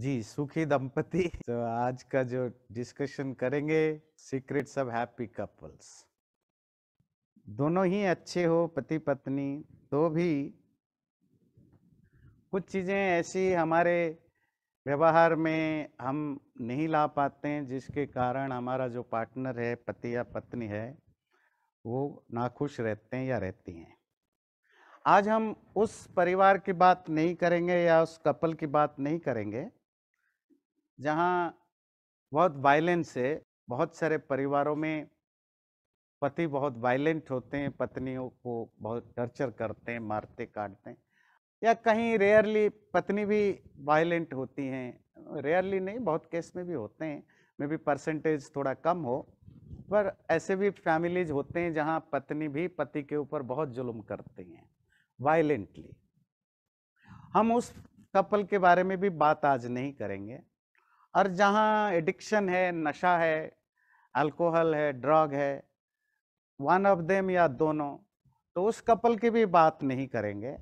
जी सुखी दंपति तो आज का जो डिस्कशन करेंगे सीक्रेट्स ऑफ हैप्पी कपल्स दोनों ही अच्छे हो पति पत्नी तो भी कुछ चीज़ें ऐसी हमारे व्यवहार में हम नहीं ला पाते हैं जिसके कारण हमारा जो पार्टनर है पति या पत्नी है वो नाखुश रहते हैं या रहती हैं आज हम उस परिवार की बात नहीं करेंगे या उस कपल की बात नहीं करेंगे जहाँ बहुत वायलेंस है बहुत सारे परिवारों में पति बहुत वायलेंट होते हैं पत्नियों को बहुत टर्चर करते हैं मारते काटते हैं या कहीं रेयरली पत्नी भी वायलेंट होती हैं रेयरली नहीं बहुत केस में भी होते हैं मे भी परसेंटेज थोड़ा कम हो पर ऐसे भी फैमिलीज होते हैं जहां पत्नी भी पति के ऊपर बहुत जुल्म करती हैं वायलेंटली हम उस कपल के बारे में भी बात आज नहीं करेंगे और जहाँ एडिक्शन है नशा है अल्कोहल है ड्रग है वन ऑफ देम या दोनों तो उस कपल की भी बात नहीं करेंगे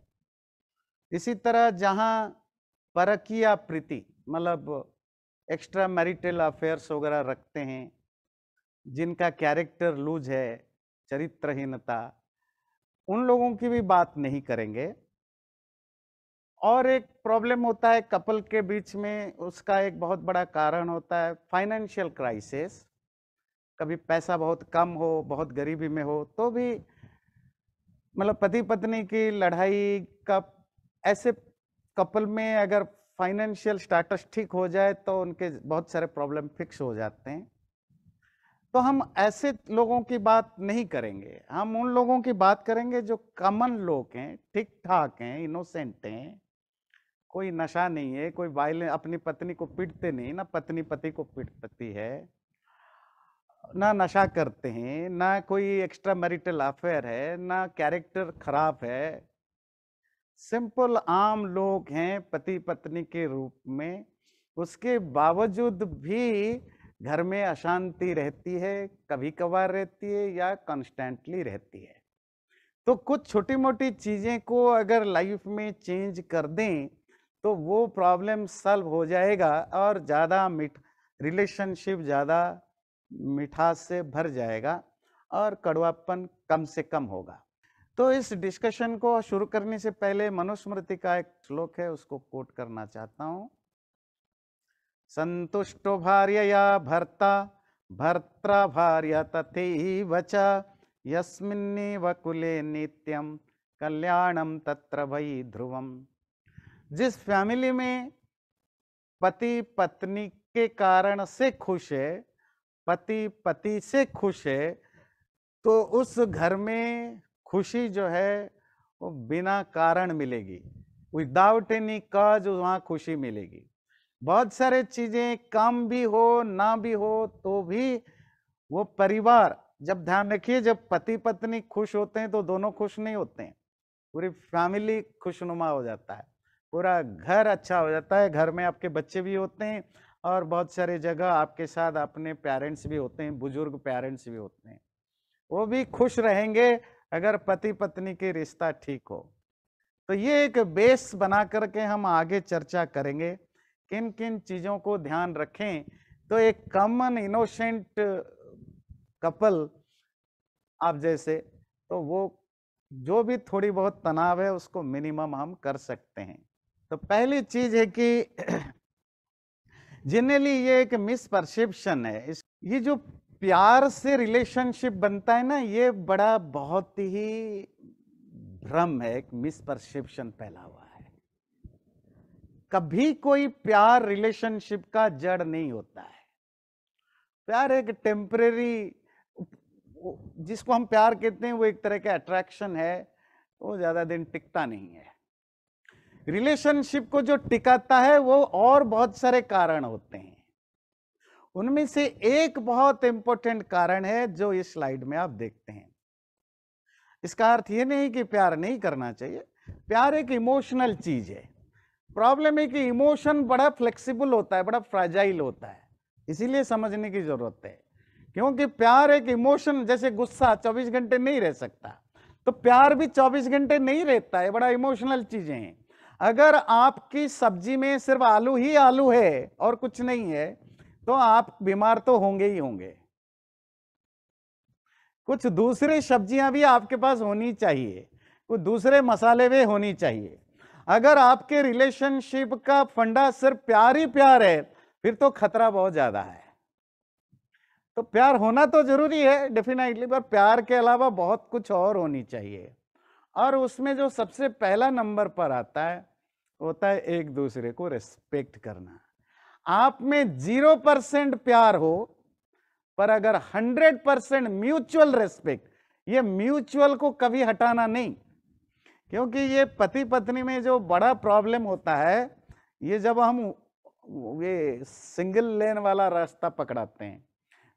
इसी तरह जहाँ या प्रीति मतलब एक्स्ट्रा मैरिटल अफेयर्स वगैरह रखते हैं जिनका कैरेक्टर लूज है चरित्रहीनता उन लोगों की भी बात नहीं करेंगे और एक प्रॉब्लम होता है कपल के बीच में उसका एक बहुत बड़ा कारण होता है फाइनेंशियल क्राइसिस कभी पैसा बहुत कम हो बहुत गरीबी में हो तो भी मतलब पति पत्नी की लड़ाई का ऐसे कपल में अगर फाइनेंशियल स्टेटस ठीक हो जाए तो उनके बहुत सारे प्रॉब्लम फिक्स हो जाते हैं तो हम ऐसे लोगों की बात नहीं करेंगे हम उन लोगों की बात करेंगे जो कॉमन लोग हैं ठीक ठाक हैं इनोसेंट हैं कोई नशा नहीं है कोई वायलेंस अपनी पत्नी को पीटते नहीं ना पत्नी पति को पीटती है ना नशा करते हैं ना कोई एक्स्ट्रा मैरिटल अफेयर है ना कैरेक्टर खराब है सिंपल आम लोग हैं पति पत्नी के रूप में उसके बावजूद भी घर में अशांति रहती है कभी कभार रहती है या कॉन्स्टेंटली रहती है तो कुछ छोटी मोटी चीज़ें को अगर लाइफ में चेंज कर दें तो वो प्रॉब्लम सॉल्व हो जाएगा और ज़्यादा मिठ रिलेशनशिप ज़्यादा मिठास से भर जाएगा और कड़वापन कम से कम होगा तो इस डिस्कशन को शुरू करने से पहले मनुस्मृति का एक श्लोक है उसको कोट करना चाहता हूँ संतुष्टो भार्य या भर्ता भर्ता भार्य ही वच यस्मिन्नी वकुले नित्यम कल्याणम तत्र वही ध्रुवम जिस फैमिली में पति पत्नी के कारण से खुश है पति पति से खुश है तो उस घर में खुशी जो है वो बिना कारण मिलेगी विदाउट एनी कॉज वहाँ खुशी मिलेगी बहुत सारे चीज़ें कम भी हो ना भी हो तो भी वो परिवार जब ध्यान रखिए जब पति पत्नी खुश होते हैं तो दोनों खुश नहीं होते हैं पूरी फैमिली खुशनुमा हो जाता है पूरा घर अच्छा हो जाता है घर में आपके बच्चे भी होते हैं और बहुत सारे जगह आपके साथ अपने पेरेंट्स भी होते हैं बुजुर्ग पेरेंट्स भी होते हैं वो भी खुश रहेंगे अगर पति पत्नी के रिश्ता ठीक हो तो ये एक बेस बना करके हम आगे चर्चा करेंगे किन किन चीज़ों को ध्यान रखें तो एक कॉमन इनोसेंट कपल आप जैसे तो वो जो भी थोड़ी बहुत तनाव है उसको मिनिमम हम कर सकते हैं तो पहली चीज है कि जनरली ये एक मिसपरसेप्शन है इस ये जो प्यार से रिलेशनशिप बनता है ना ये बड़ा बहुत ही भ्रम है एक मिसपरसेप्शन फैला हुआ है कभी कोई प्यार रिलेशनशिप का जड़ नहीं होता है प्यार एक टेम्परेरी जिसको हम प्यार कहते हैं वो एक तरह का अट्रैक्शन है वो ज़्यादा दिन टिकता नहीं है रिलेशनशिप को जो टिकाता है वो और बहुत सारे कारण होते हैं उनमें से एक बहुत इंपॉर्टेंट कारण है जो इस स्लाइड में आप देखते हैं इसका अर्थ ये नहीं कि प्यार नहीं करना चाहिए प्यार एक इमोशनल चीज है प्रॉब्लम है कि इमोशन बड़ा फ्लेक्सिबल होता है बड़ा फ्राजाइल होता है इसीलिए समझने की जरूरत है क्योंकि प्यार एक इमोशन जैसे गुस्सा 24 घंटे नहीं रह सकता तो प्यार भी 24 घंटे नहीं रहता है बड़ा इमोशनल चीजें हैं अगर आपकी सब्जी में सिर्फ आलू ही आलू है और कुछ नहीं है तो आप बीमार तो होंगे ही होंगे कुछ दूसरी सब्जियां भी आपके पास होनी चाहिए कुछ दूसरे मसाले भी होनी चाहिए अगर आपके रिलेशनशिप का फंडा सिर्फ प्यार ही प्यार है फिर तो खतरा बहुत ज्यादा है तो प्यार होना तो जरूरी है डेफिनेटली पर प्यार के अलावा बहुत कुछ और होनी चाहिए और उसमें जो सबसे पहला नंबर पर आता है होता है एक दूसरे को रेस्पेक्ट करना आप में जीरो परसेंट प्यार हो पर अगर हंड्रेड परसेंट म्यूचुअल रेस्पेक्ट ये म्यूचुअल को कभी हटाना नहीं क्योंकि ये पति पत्नी में जो बड़ा प्रॉब्लम होता है ये जब हम ये सिंगल लेन वाला रास्ता पकड़ाते हैं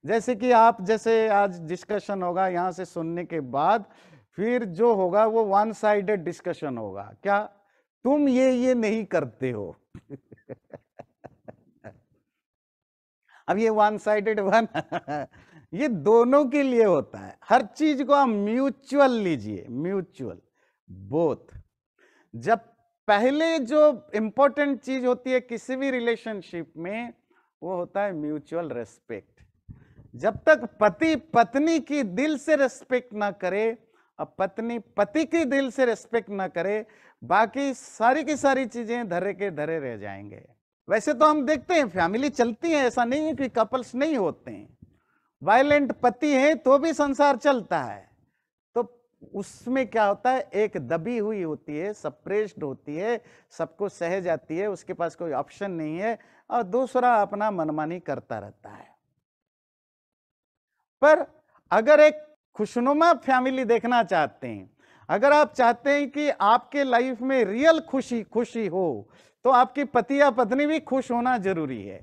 जैसे कि आप जैसे आज डिस्कशन होगा यहाँ से सुनने के बाद फिर जो होगा वो वन साइडेड डिस्कशन होगा क्या तुम ये ये नहीं करते हो अब ये वन साइडेड वन ये दोनों के लिए होता है हर चीज को आप म्यूचुअल लीजिए म्यूचुअल बोथ जब पहले जो इंपॉर्टेंट चीज होती है किसी भी रिलेशनशिप में वो होता है म्यूचुअल रेस्पेक्ट जब तक पति पत्नी की दिल से रेस्पेक्ट ना करे और पत्नी पति की दिल से रेस्पेक्ट ना करे बाकी सारी की सारी चीजें धरे के धरे रह जाएंगे वैसे तो हम देखते हैं फैमिली चलती है ऐसा नहीं है कि कपल्स नहीं होते हैं वायलेंट पति है तो भी संसार चलता है तो उसमें क्या होता है एक दबी हुई होती है सप्रेस्ड होती है सबको सह जाती है उसके पास कोई ऑप्शन नहीं है और दूसरा अपना मनमानी करता रहता है पर अगर एक खुशनुमा फैमिली देखना चाहते हैं अगर आप चाहते हैं कि आपके लाइफ में रियल खुशी खुशी हो तो आपकी पति या पत्नी भी खुश होना जरूरी है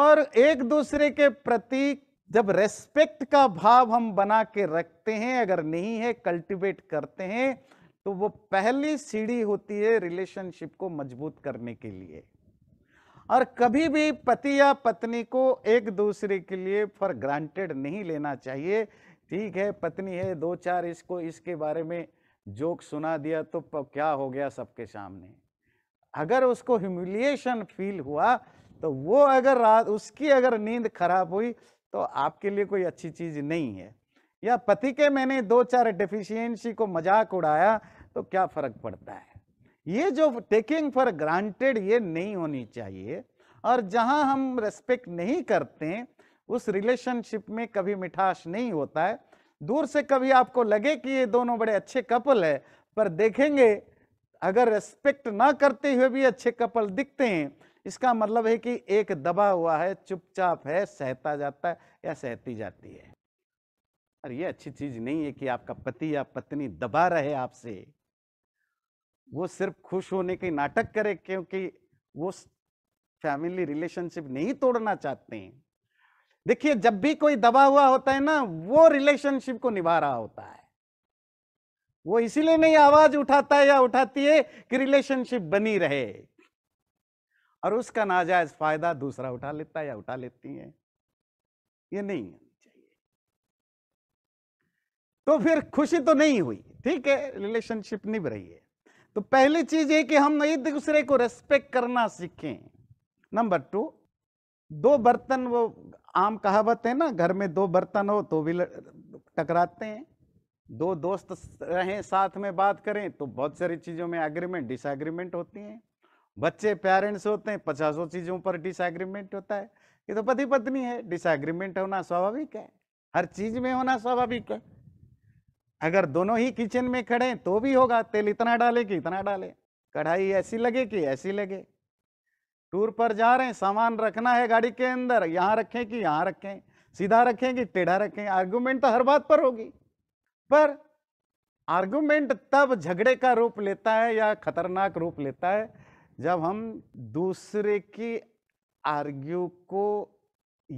और एक दूसरे के प्रति जब रेस्पेक्ट का भाव हम बना के रखते हैं अगर नहीं है कल्टिवेट करते हैं तो वो पहली सीढ़ी होती है रिलेशनशिप को मजबूत करने के लिए और कभी भी पति या पत्नी को एक दूसरे के लिए फॉर ग्रांटेड नहीं लेना चाहिए ठीक है पत्नी है दो चार इसको इसके बारे में जोक सुना दिया तो क्या हो गया सबके सामने अगर उसको ह्यूमिलिएशन फील हुआ तो वो अगर रात उसकी अगर नींद खराब हुई तो आपके लिए कोई अच्छी चीज़ नहीं है या पति के मैंने दो चार डिफिशियंसी को मजाक उड़ाया तो क्या फ़र्क पड़ता है ये जो टेकिंग फॉर ग्रांटेड ये नहीं होनी चाहिए और जहां हम रेस्पेक्ट नहीं करते उस रिलेशनशिप में कभी मिठास नहीं होता है दूर से कभी आपको लगे कि ये दोनों बड़े अच्छे कपल है पर देखेंगे अगर रेस्पेक्ट ना करते हुए भी अच्छे कपल दिखते हैं इसका मतलब है कि एक दबा हुआ है चुपचाप है सहता जाता है या सहती जाती है और ये अच्छी चीज नहीं है कि आपका पति या पत्नी दबा रहे आपसे वो सिर्फ खुश होने के नाटक करे क्योंकि वो फैमिली रिलेशनशिप नहीं तोड़ना चाहते हैं देखिए जब भी कोई दबा हुआ होता है ना वो रिलेशनशिप को निभा रहा होता है वो इसीलिए नहीं आवाज उठाता है या उठाती है कि रिलेशनशिप बनी रहे और उसका नाजायज फायदा दूसरा उठा लेता है या उठा लेती है ये नहीं होनी चाहिए तो फिर खुशी तो नहीं हुई ठीक है रिलेशनशिप निभ रही है तो पहली चीज ये कि हम एक दूसरे को रेस्पेक्ट करना सीखें नंबर टू दो बर्तन वो आम कहावत है ना घर में दो बर्तन हो तो भी टकराते हैं दो दोस्त रहें साथ में बात करें तो बहुत सारी चीज़ों में एग्रीमेंट डिसएग्रीमेंट होती हैं बच्चे पेरेंट्स होते हैं पचासों चीज़ों पर डिसएग्रीमेंट होता है ये तो पति पत्नी है डिसएग्रीमेंट होना स्वाभाविक है हर चीज़ में होना स्वाभाविक है अगर दोनों ही किचन में खड़े तो भी होगा तेल इतना डाले कि इतना डाले कढ़ाई ऐसी लगे कि ऐसी लगे टूर पर जा रहे हैं सामान रखना है गाड़ी के अंदर यहाँ रखें कि यहाँ रखें सीधा रखें कि टेढ़ा रखें आर्गुमेंट तो हर बात पर होगी पर आर्गुमेंट तब झगड़े का रूप लेता है या खतरनाक रूप लेता है जब हम दूसरे की आर्ग्यू को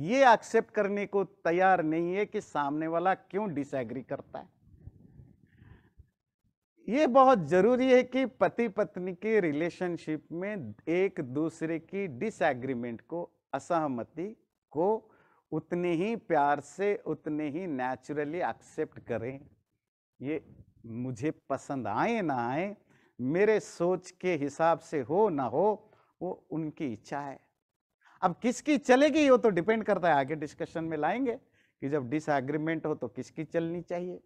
ये एक्सेप्ट करने को तैयार नहीं है कि सामने वाला क्यों डिसएग्री करता है ये बहुत ज़रूरी है कि पति पत्नी के रिलेशनशिप में एक दूसरे की डिसएग्रीमेंट को असहमति को उतने ही प्यार से उतने ही नेचुरली एक्सेप्ट करें ये मुझे पसंद आए ना आए मेरे सोच के हिसाब से हो ना हो वो उनकी इच्छा है अब किसकी चलेगी वो तो डिपेंड करता है आगे डिस्कशन में लाएंगे कि जब डिसएग्रीमेंट हो तो किसकी चलनी चाहिए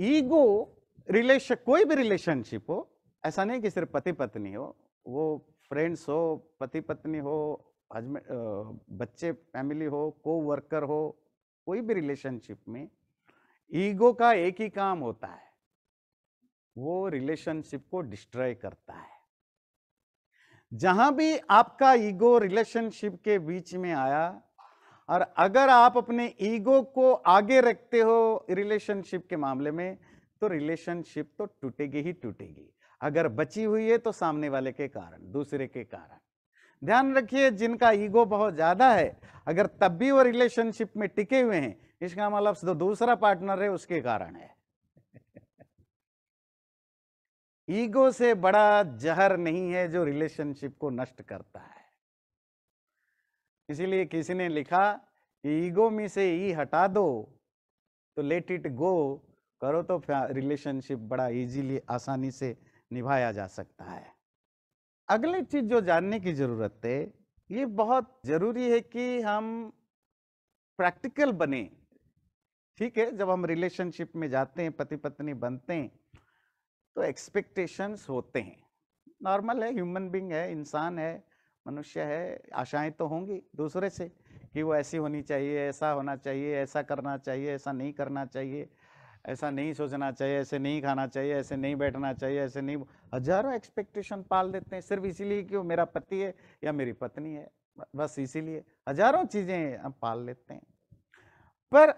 ईगो रिलेशन कोई भी रिलेशनशिप हो ऐसा नहीं कि सिर्फ पति पत्नी हो वो फ्रेंड्स हो पति पत्नी हो हजबेंड बच्चे फैमिली हो को वर्कर हो कोई भी रिलेशनशिप में ईगो का एक ही काम होता है वो रिलेशनशिप को डिस्ट्रॉय करता है जहां भी आपका ईगो रिलेशनशिप के बीच में आया और अगर आप अपने ईगो को आगे रखते हो रिलेशनशिप के मामले में तो रिलेशनशिप तो टूटेगी ही टूटेगी अगर बची हुई है तो सामने वाले के कारण दूसरे के कारण ध्यान रखिए जिनका ईगो बहुत ज़्यादा है अगर तब भी वो रिलेशनशिप में टिके हुए हैं इसका मतलब जो तो दूसरा पार्टनर है उसके कारण है ईगो से बड़ा जहर नहीं है जो रिलेशनशिप को नष्ट करता है इसीलिए किसी ने लिखा कि ईगो में से ई हटा दो तो लेट इट गो करो तो रिलेशनशिप बड़ा इजीली आसानी से निभाया जा सकता है अगली चीज जो जानने की जरूरत है ये बहुत जरूरी है कि हम प्रैक्टिकल बने ठीक है जब हम रिलेशनशिप में जाते हैं पति पत्नी बनते हैं तो एक्सपेक्टेशंस होते हैं नॉर्मल है ह्यूमन बींग है इंसान है मनुष्य है आशाएं तो होंगी दूसरे से कि वो ऐसी होनी चाहिए ऐसा होना चाहिए ऐसा करना चाहिए ऐसा नहीं करना चाहिए ऐसा नहीं सोचना चाहिए ऐसे नहीं खाना चाहिए ऐसे नहीं बैठना चाहिए ऐसे नहीं हजारों एक्सपेक्टेशन पाल देते हैं सिर्फ इसीलिए कि वो मेरा पति है या मेरी पत्नी है बस इसीलिए हजारों चीज़ें हम पाल लेते हैं पर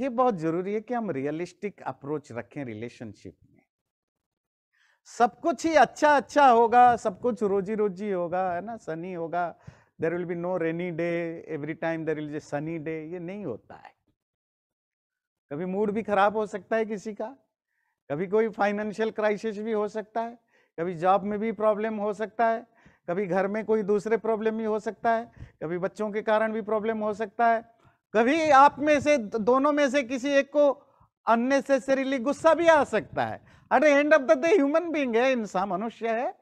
ये बहुत ज़रूरी है कि हम रियलिस्टिक अप्रोच रखें रिलेशनशिप सब कुछ ही अच्छा अच्छा होगा सब कुछ रोजी रोजी होगा है ना सनी होगा there will be no rainy day every time there will sunny day ये नहीं होता है कभी मूड भी खराब हो सकता है किसी का कभी कोई फाइनेंशियल क्राइसिस भी हो सकता है कभी जॉब में भी प्रॉब्लम हो सकता है कभी घर में कोई दूसरे प्रॉब्लम भी हो सकता है कभी बच्चों के कारण भी प्रॉब्लम हो सकता है कभी आप में से दोनों में से किसी एक को अननेसेसरीली गुस्सा भी आ सकता है अरे end of the day human being है इंसान मनुष्य है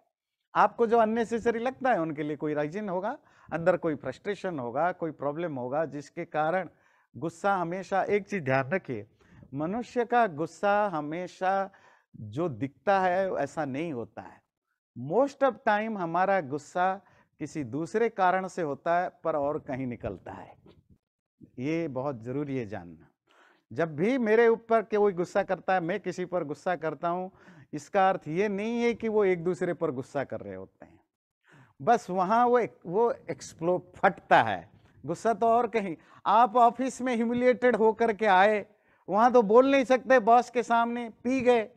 आपको जो अननेसेसरी लगता है उनके लिए कोई राइजिन होगा अंदर कोई फ्रस्ट्रेशन होगा कोई प्रॉब्लम होगा जिसके कारण गुस्सा हमेशा एक चीज़ ध्यान रखिए मनुष्य का गुस्सा हमेशा जो दिखता है ऐसा नहीं होता है मोस्ट ऑफ टाइम हमारा गुस्सा किसी दूसरे कारण से होता है पर और कहीं निकलता है ये बहुत ज़रूरी है जानना जब भी मेरे ऊपर कोई गुस्सा करता है मैं किसी पर गुस्सा करता हूँ इसका अर्थ ये नहीं है कि वो एक दूसरे पर गुस्सा कर रहे होते हैं बस वहाँ वो वो एक्सप्लो फटता है गुस्सा तो और कहीं आप ऑफिस में ह्यूमिलिएटेड होकर के आए वहाँ तो बोल नहीं सकते बॉस के सामने पी गए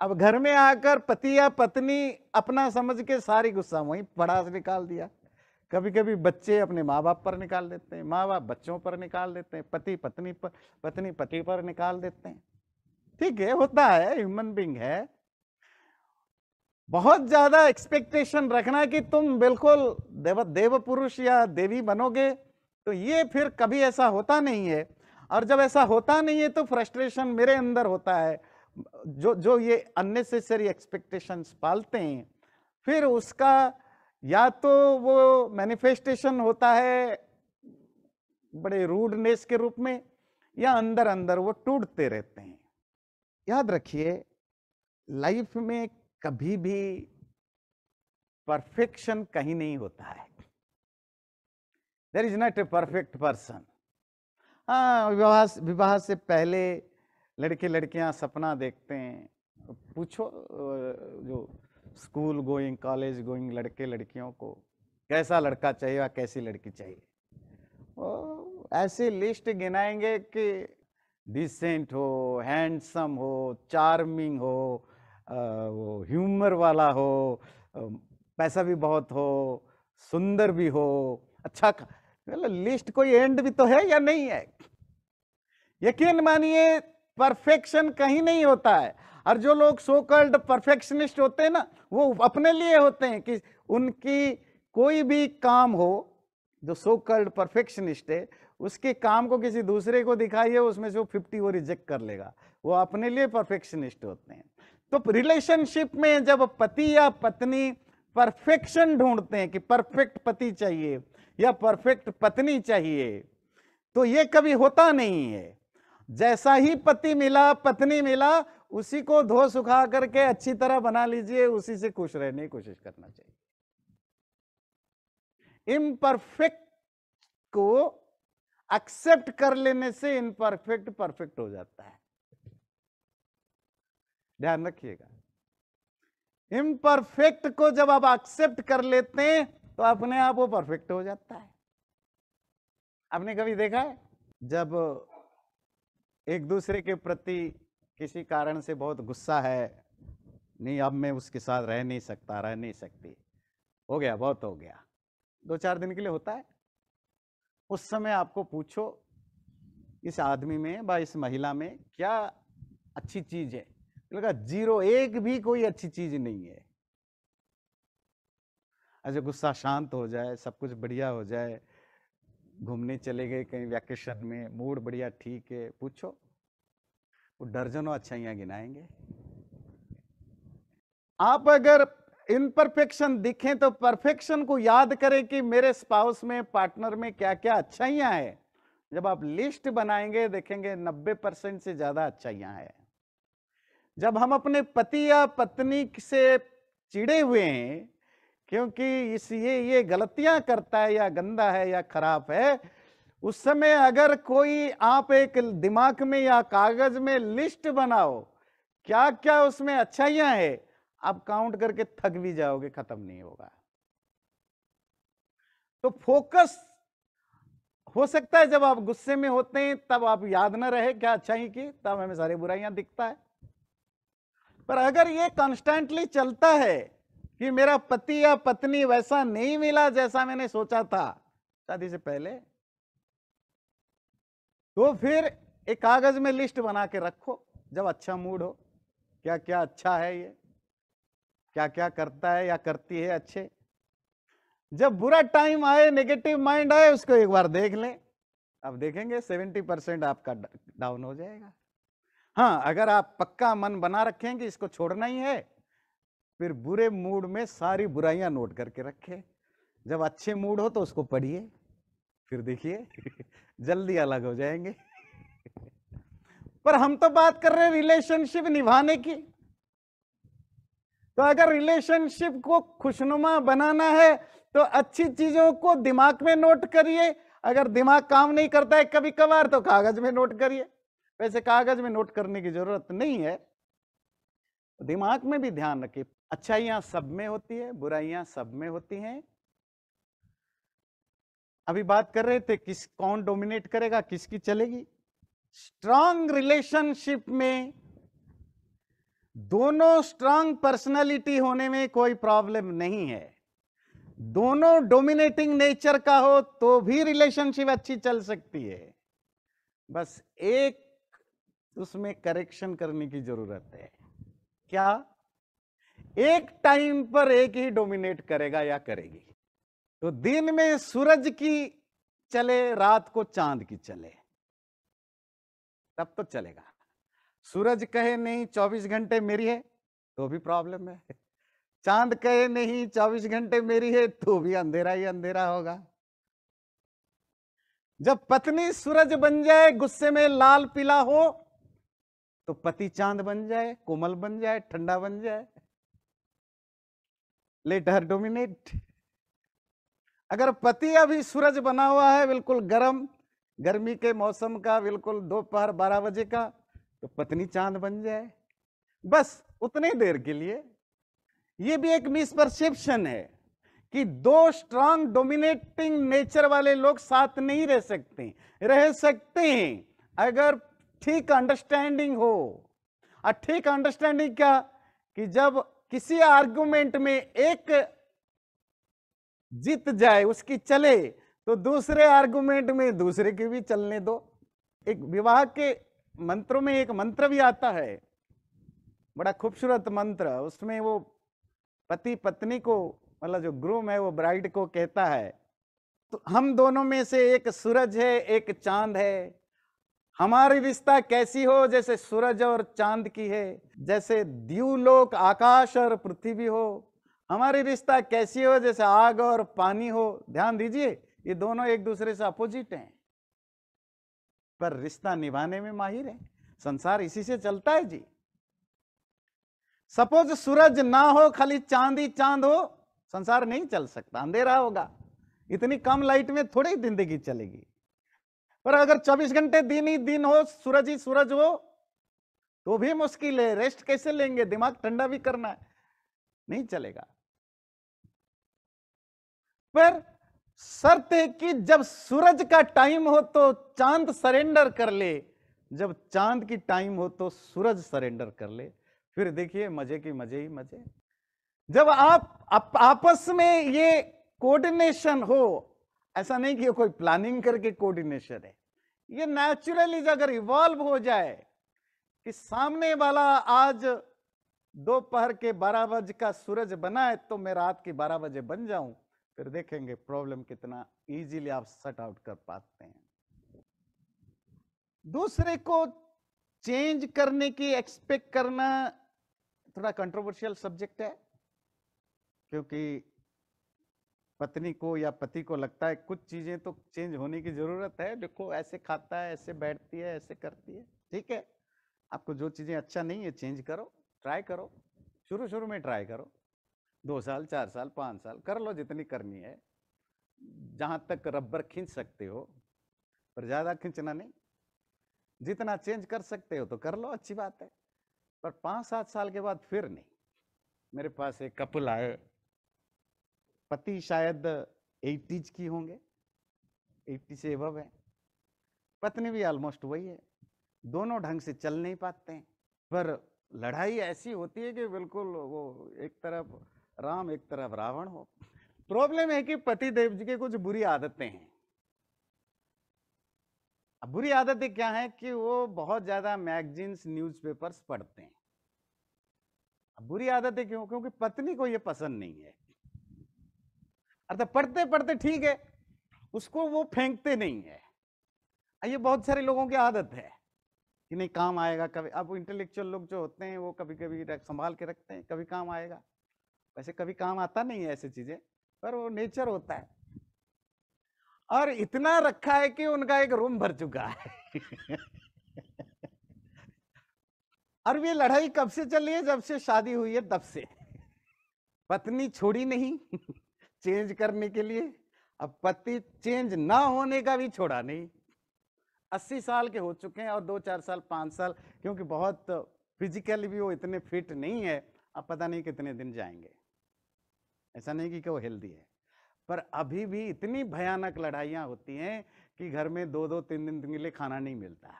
अब घर में आकर पति या पत्नी अपना समझ के सारी गुस्सा वहीं पड़ा निकाल दिया कभी कभी बच्चे अपने माँ बाप पर निकाल देते हैं माँ बाप बच्चों पर निकाल देते हैं पति पत्नी पर पत्नी पति पर निकाल देते हैं ठीक है होता है ह्यूमन बींग है बहुत ज्यादा एक्सपेक्टेशन रखना कि तुम बिल्कुल देव देव पुरुष या देवी बनोगे तो ये फिर कभी ऐसा होता नहीं है और जब ऐसा होता नहीं है तो फ्रस्ट्रेशन मेरे अंदर होता है जो जो ये अननेसेसरी एक्सपेक्टेशंस पालते हैं फिर उसका या तो वो मैनिफेस्टेशन होता है बड़े रूडनेस के रूप में या अंदर अंदर वो टूटते रहते हैं याद रखिए लाइफ में कभी भी परफेक्शन कहीं नहीं होता है there is not a perfect person हाँ विवाह विवाह से पहले लड़के लड़कियां सपना देखते हैं पूछो जो स्कूल गोइंग कॉलेज गोइंग लड़के लड़कियों को कैसा लड़का चाहिए और कैसी लड़की चाहिए वो ऐसी लिस्ट गिनाएंगे कि डिसेंट हो हैंडसम हो चार्मिंग हो वो ह्यूमर वाला हो पैसा भी बहुत हो सुंदर भी हो अच्छा मतलब लिस्ट कोई एंड भी तो है या नहीं है यकीन मानिए परफेक्शन कहीं नहीं होता है और जो लोग सो कॉल्ड परफेक्शनिस्ट होते हैं ना वो अपने लिए होते हैं कि उनकी कोई भी काम हो जो सो कॉल्ड परफेक्शनिस्ट है उसके काम को किसी दूसरे को दिखाइए उसमें से वो फिफ्टी वो रिजेक्ट कर लेगा वो अपने लिए परफेक्शनिस्ट होते हैं तो रिलेशनशिप में जब पति या पत्नी परफेक्शन ढूंढते हैं कि परफेक्ट पति चाहिए या परफेक्ट पत्नी चाहिए तो ये कभी होता नहीं है जैसा ही पति मिला पत्नी मिला उसी को धो सुखा करके अच्छी तरह बना लीजिए उसी से खुश रहने की कोशिश करना चाहिए इम्परफेक्ट को एक्सेप्ट कर लेने से इम्परफेक्ट परफेक्ट हो जाता है ध्यान रखिएगा इम्परफेक्ट को जब आप एक्सेप्ट कर लेते हैं तो अपने आप वो परफेक्ट हो जाता है आपने कभी देखा है जब एक दूसरे के प्रति किसी कारण से बहुत गुस्सा है नहीं अब मैं उसके साथ रह नहीं सकता रह नहीं सकती हो गया बहुत हो गया दो चार दिन के लिए होता है उस समय आपको पूछो इस आदमी में बा इस महिला में क्या अच्छी चीज है लगा जीरो एक भी कोई अच्छी चीज नहीं है अच्छा गुस्सा शांत हो जाए सब कुछ बढ़िया हो जाए घूमने चले गए कहीं वैकेशन में मूड बढ़िया ठीक है पूछो वो दर्जनों अच्छाइयां गिनाएंगे आप अगर इनपरफेक्शन दिखें तो परफेक्शन को याद करें कि मेरे स्पाउस में पार्टनर में क्या क्या अच्छाइयां हैं जब आप लिस्ट बनाएंगे देखेंगे 90 परसेंट से ज़्यादा अच्छाइयां हैं जब हम अपने पति या पत्नी से चिड़े हुए हैं क्योंकि इस ये ये गलतियां करता है या गंदा है या खराब है उस समय अगर कोई आप एक दिमाग में या कागज में लिस्ट बनाओ क्या क्या उसमें अच्छाइयां है आप काउंट करके थक भी जाओगे खत्म नहीं होगा तो फोकस हो सकता है जब आप गुस्से में होते हैं तब आप याद ना रहे क्या अच्छाई की तब हमें सारी बुराइयां दिखता है पर अगर ये कॉन्स्टेंटली चलता है कि मेरा पति या पत्नी वैसा नहीं मिला जैसा मैंने सोचा था शादी से पहले तो फिर एक कागज में लिस्ट बना के रखो जब अच्छा मूड हो क्या क्या अच्छा है ये क्या क्या करता है या करती है अच्छे जब बुरा टाइम आए नेगेटिव माइंड आए उसको एक बार देख लें अब देखेंगे सेवेंटी परसेंट आपका डाउन हो जाएगा हाँ अगर आप पक्का मन बना रखेंगे इसको छोड़ना ही है फिर बुरे मूड में सारी बुराइयां नोट करके रखें जब अच्छे मूड हो तो उसको पढ़िए फिर देखिए जल्दी अलग हो जाएंगे पर हम तो बात कर रहे हैं रिलेशनशिप निभाने की तो अगर रिलेशनशिप को खुशनुमा बनाना है तो अच्छी चीजों को दिमाग में नोट करिए अगर दिमाग काम नहीं करता है कभी कभार तो कागज में नोट करिए वैसे कागज में नोट करने की जरूरत नहीं है दिमाग में भी ध्यान रखिए अच्छाइयां सब में होती है बुराइयां सब में होती हैं अभी बात कर रहे थे किस कौन डोमिनेट करेगा किसकी चलेगी स्ट्रांग रिलेशनशिप में दोनों स्ट्रांग पर्सनालिटी होने में कोई प्रॉब्लम नहीं है दोनों डोमिनेटिंग नेचर का हो तो भी रिलेशनशिप अच्छी चल सकती है बस एक उसमें करेक्शन करने की जरूरत है क्या एक टाइम पर एक ही डोमिनेट करेगा या करेगी तो दिन में सूरज की चले रात को चांद की चले तब तो चलेगा सूरज कहे नहीं 24 घंटे मेरी है तो भी प्रॉब्लम है चांद कहे नहीं 24 घंटे मेरी है तो भी अंधेरा ही अंधेरा होगा जब पत्नी सूरज बन जाए गुस्से में लाल पीला हो तो पति चांद बन जाए कोमल बन जाए ठंडा बन जाए लेट हर डोमिनेट अगर पति अभी सूरज बना हुआ है बिल्कुल गर्म गर्मी के मौसम का बिल्कुल दोपहर बारह बजे का तो पत्नी चांद बन जाए बस उतने देर के लिए ये भी एक मिसपरसेप्शन है कि दो स्ट्रांग डोमिनेटिंग नेचर वाले लोग साथ नहीं रह सकते रह सकते हैं अगर ठीक अंडरस्टैंडिंग हो और ठीक अंडरस्टैंडिंग क्या कि जब किसी आर्गुमेंट में एक जीत जाए उसकी चले तो दूसरे आर्गुमेंट में दूसरे की भी चलने दो एक विवाह के मंत्रों में एक मंत्र भी आता है बड़ा खूबसूरत मंत्र उसमें वो पति पत्नी को मतलब जो ग्रूम है वो ब्राइड को कहता है तो हम दोनों में से एक सूरज है एक चांद है हमारी रिश्ता कैसी हो जैसे सूरज और चांद की है जैसे द्यूलोक आकाश और पृथ्वी हो हमारी रिश्ता कैसी हो जैसे आग और पानी हो ध्यान दीजिए ये दोनों एक दूसरे से अपोजिट हैं पर रिश्ता निभाने में माहिर है संसार इसी से चलता है जी सपोज सूरज ना हो खाली चांद ही चांद हो संसार नहीं चल सकता अंधेरा होगा इतनी कम लाइट में थोड़ी जिंदगी चलेगी पर अगर 24 घंटे दिन ही दिन हो सूरज ही सूरज हो तो भी मुश्किल है रेस्ट कैसे लेंगे दिमाग ठंडा भी करना है नहीं चलेगा पर शर्त है कि जब सूरज का टाइम हो तो चांद सरेंडर कर ले जब चांद की टाइम हो तो सूरज सरेंडर कर ले फिर देखिए मजे की मजे ही मजे जब आप, आप आपस में ये कोऑर्डिनेशन हो ऐसा नहीं कि कोई प्लानिंग करके कोऑर्डिनेशन है ये नेचुरली अगर इवॉल्व हो जाए कि सामने वाला आज दोपहर के बारह बजे का सूरज बना है तो मैं रात के बारह बजे बन जाऊं फिर देखेंगे प्रॉब्लम कितना इजीली आप सट आउट कर पाते हैं दूसरे को चेंज करने की एक्सपेक्ट करना थोड़ा कंट्रोवर्शियल सब्जेक्ट है क्योंकि पत्नी को या पति को लगता है कुछ चीजें तो चेंज होने की जरूरत है देखो ऐसे खाता है ऐसे बैठती है ऐसे करती है ठीक है आपको जो चीजें अच्छा नहीं है चेंज करो ट्राई करो शुरू शुरू में ट्राई करो दो साल चार साल पाँच साल कर लो जितनी करनी है जहाँ तक रबर खींच सकते हो पर ज़्यादा खींचना नहीं जितना चेंज कर सकते हो तो कर लो अच्छी बात है पर पाँच सात साल के बाद फिर नहीं मेरे पास एक कपल आए पति शायद एटीज की होंगे एट्टी से एवब है पत्नी भी ऑलमोस्ट वही है दोनों ढंग से चल नहीं पाते हैं पर लड़ाई ऐसी होती है कि बिल्कुल वो एक तरफ राम एक तरफ रावण हो प्रॉब्लम है कि पति देव जी के कुछ बुरी आदतें हैं अब बुरी आदतें क्या है कि वो बहुत ज्यादा मैगजीन्स न्यूज़पेपर्स पढ़ते हैं अब बुरी आदतें क्यों क्योंकि पत्नी को ये पसंद नहीं है अर्थात पढ़ते पढ़ते ठीक है उसको वो फेंकते नहीं है ये बहुत सारे लोगों की आदत है कि नहीं काम आएगा कभी अब इंटेलेक्चुअल लोग जो होते हैं वो कभी कभी संभाल के रखते हैं कभी काम आएगा वैसे कभी काम आता नहीं है ऐसी चीजें पर वो नेचर होता है और इतना रखा है कि उनका एक रूम भर चुका है और ये लड़ाई कब से चल रही है जब से शादी हुई है तब से पत्नी छोड़ी नहीं चेंज करने के लिए अब पति चेंज ना होने का भी छोड़ा नहीं अस्सी साल के हो चुके हैं और दो चार साल पांच साल क्योंकि बहुत फिजिकली भी वो इतने फिट नहीं है अब पता नहीं कितने दिन जाएंगे ऐसा नहीं कि, कि वो हेल्दी है पर अभी भी इतनी भयानक लड़ाइयाँ होती हैं कि घर में दो दो तीन दिन के लिए खाना नहीं मिलता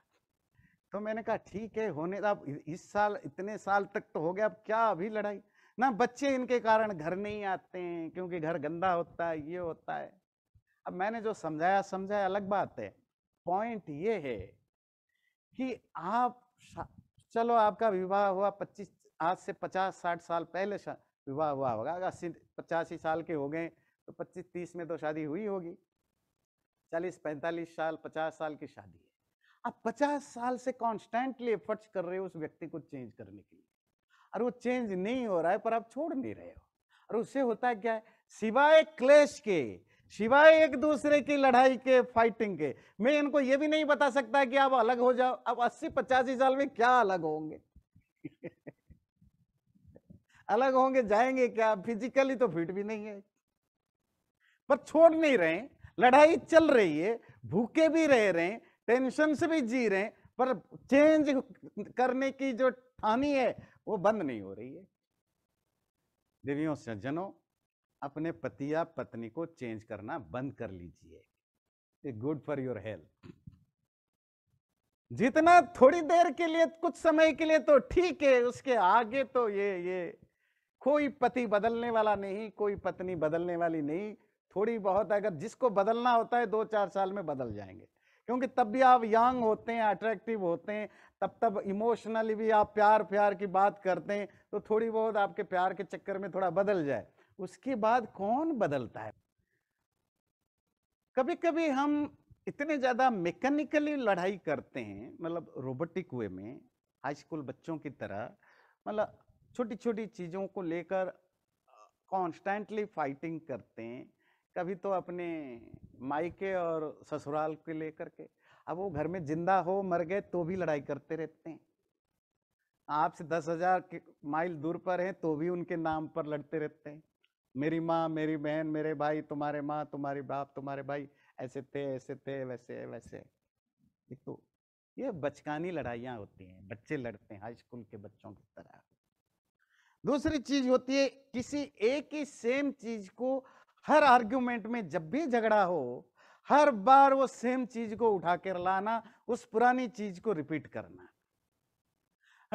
तो मैंने कहा ठीक है होने अब इस साल इतने साल तक तो हो गया अब क्या अभी लड़ाई ना बच्चे इनके कारण घर नहीं आते हैं क्योंकि घर गंदा होता है ये होता है अब मैंने जो समझाया समझाया अलग बात है पॉइंट ये है कि आप चलो आपका विवाह हुआ पच्चीस आज से पचास साठ साल पहले विवाह हुआ होगा अगर अस्सी पचासी साल के हो गए तो पच्चीस तीस में तो शादी हुई होगी चालीस पैंतालीस साल पचास साल की शादी है आप पचास साल से कॉन्स्टेंटली एफर्ट्स कर रहे हो उस व्यक्ति को चेंज करने के लिए और वो चेंज नहीं हो रहा है पर आप छोड़ नहीं रहे हो और उससे होता है क्या है सिवाय क्लेश के सिवाय एक दूसरे की लड़ाई के फाइटिंग के मैं इनको ये भी नहीं बता सकता कि आप अलग हो जाओ अब अस्सी पचासी साल में क्या अलग होंगे अलग होंगे जाएंगे क्या फिजिकली तो फिट भी नहीं है पर छोड़ नहीं रहे लड़ाई चल रही है भूखे भी रह रहे हैं टेंशन से भी जी रहे हैं पर चेंज करने की जो ठानी है वो बंद नहीं हो रही है देवियों सज्जनों अपने पति या पत्नी को चेंज करना बंद कर लीजिए गुड फॉर योर हेल्थ जितना थोड़ी देर के लिए कुछ समय के लिए तो ठीक है उसके आगे तो ये ये कोई पति बदलने वाला नहीं कोई पत्नी बदलने वाली नहीं थोड़ी बहुत अगर जिसको बदलना होता है दो चार साल में बदल जाएंगे क्योंकि तब भी आप यंग होते हैं अट्रैक्टिव होते हैं तब तब इमोशनली भी आप प्यार प्यार की बात करते हैं तो थोड़ी बहुत आपके प्यार के चक्कर में थोड़ा बदल जाए उसके बाद कौन बदलता है कभी कभी हम इतने ज़्यादा मैकेनिकली लड़ाई करते हैं मतलब रोबोटिक वे में हाई स्कूल बच्चों की तरह मतलब छोटी छोटी चीज़ों को लेकर कॉन्स्टेंटली फाइटिंग करते हैं कभी तो अपने मायके और ससुराल के लेकर के अब वो घर में जिंदा हो मर गए तो भी लड़ाई करते रहते हैं आपसे दस हजार माइल दूर पर हैं तो भी उनके नाम पर लड़ते रहते हैं मेरी माँ मेरी बहन मेरे भाई तुम्हारे माँ तुम्हारे बाप तुम्हारे भाई ऐसे थे ऐसे थे वैसे वैसे तो ये बचकानी लड़ाइयाँ होती हैं बच्चे लड़ते हैं हाई स्कूल के बच्चों की तरह दूसरी चीज होती है किसी एक ही सेम चीज को हर आर्ग्यूमेंट में जब भी झगड़ा हो हर बार वो सेम चीज को उठा कर लाना उस पुरानी चीज को रिपीट करना